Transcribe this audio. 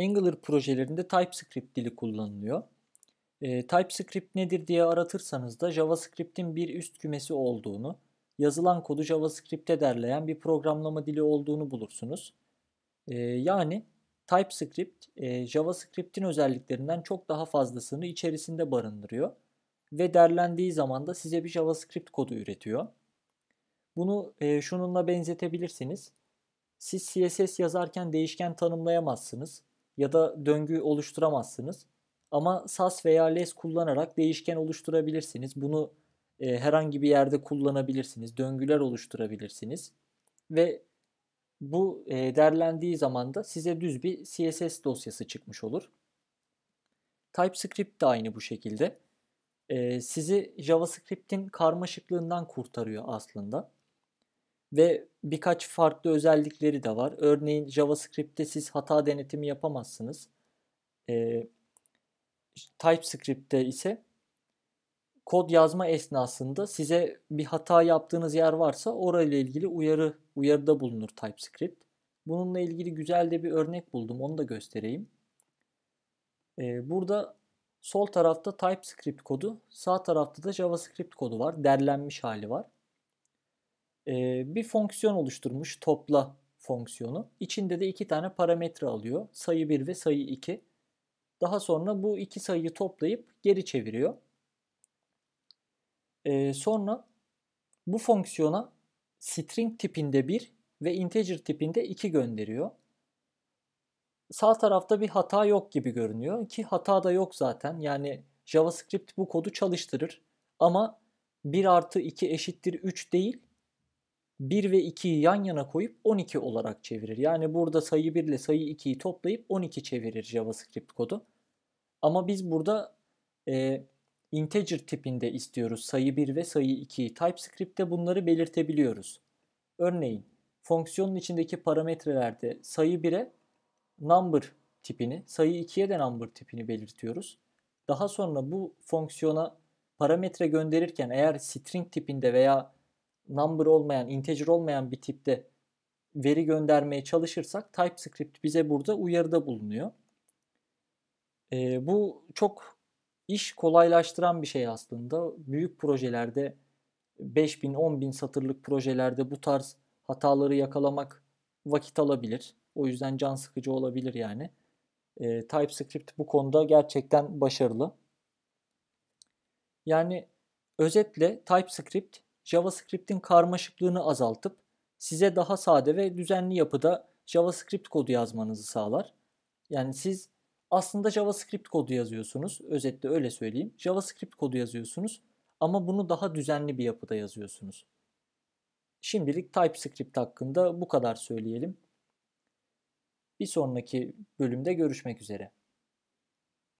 Angular projelerinde TypeScript dili kullanılıyor. E, TypeScript nedir diye aratırsanız da JavaScript'in bir üst kümesi olduğunu, yazılan kodu JavaScript'e derleyen bir programlama dili olduğunu bulursunuz. E, yani TypeScript, e, JavaScript'in özelliklerinden çok daha fazlasını içerisinde barındırıyor ve derlendiği zaman da size bir JavaScript kodu üretiyor. Bunu e, şununla benzetebilirsiniz. Siz CSS yazarken değişken tanımlayamazsınız ya da döngü oluşturamazsınız. Ama SAS veya LES kullanarak değişken oluşturabilirsiniz. Bunu e, herhangi bir yerde kullanabilirsiniz. Döngüler oluşturabilirsiniz. Ve bu e, derlendiği zaman da size düz bir CSS dosyası çıkmış olur. TypeScript de aynı bu şekilde. E, sizi JavaScript'in karmaşıklığından kurtarıyor aslında. Ve birkaç farklı özellikleri de var. Örneğin JavaScript'te siz hata denetimi yapamazsınız. E, TypeScript'te ise kod yazma esnasında size bir hata yaptığınız yer varsa orayla ilgili uyarı uyarıda bulunur TypeScript. Bununla ilgili güzel de bir örnek buldum. Onu da göstereyim. Ee, burada sol tarafta TypeScript kodu, sağ tarafta da JavaScript kodu var. Derlenmiş hali var. Ee, bir fonksiyon oluşturmuş topla fonksiyonu. İçinde de iki tane parametre alıyor. Sayı 1 ve sayı 2. Daha sonra bu iki sayıyı toplayıp geri çeviriyor. Ee, sonra bu fonksiyona string tipinde 1 ve integer tipinde 2 gönderiyor. Sağ tarafta bir hata yok gibi görünüyor ki hata da yok zaten. Yani JavaScript bu kodu çalıştırır ama 1 artı 2 eşittir 3 değil 1 ve 2'yi yan yana koyup 12 olarak çevirir. Yani burada sayı 1 ile sayı 2'yi toplayıp 12 çevirir JavaScript kodu. Ama biz burada e, integer tipinde istiyoruz. Sayı 1 ve sayı 2'yi TypeScript'te bunları belirtebiliyoruz. Örneğin fonksiyonun içindeki parametrelerde sayı 1'e number tipini, sayı 2'ye de number tipini belirtiyoruz. Daha sonra bu fonksiyona parametre gönderirken eğer string tipinde veya number olmayan, integer olmayan bir tipte veri göndermeye çalışırsak TypeScript bize burada uyarıda bulunuyor. E, bu çok iş kolaylaştıran bir şey aslında. Büyük projelerde 5000 10000 satırlık projelerde bu tarz hataları yakalamak vakit alabilir. O yüzden can sıkıcı olabilir yani. E, TypeScript bu konuda gerçekten başarılı. Yani özetle TypeScript JavaScript'in karmaşıklığını azaltıp size daha sade ve düzenli yapıda JavaScript kodu yazmanızı sağlar. Yani siz aslında JavaScript kodu yazıyorsunuz. Özetle öyle söyleyeyim. JavaScript kodu yazıyorsunuz ama bunu daha düzenli bir yapıda yazıyorsunuz. Şimdilik TypeScript hakkında bu kadar söyleyelim. Bir sonraki bölümde görüşmek üzere.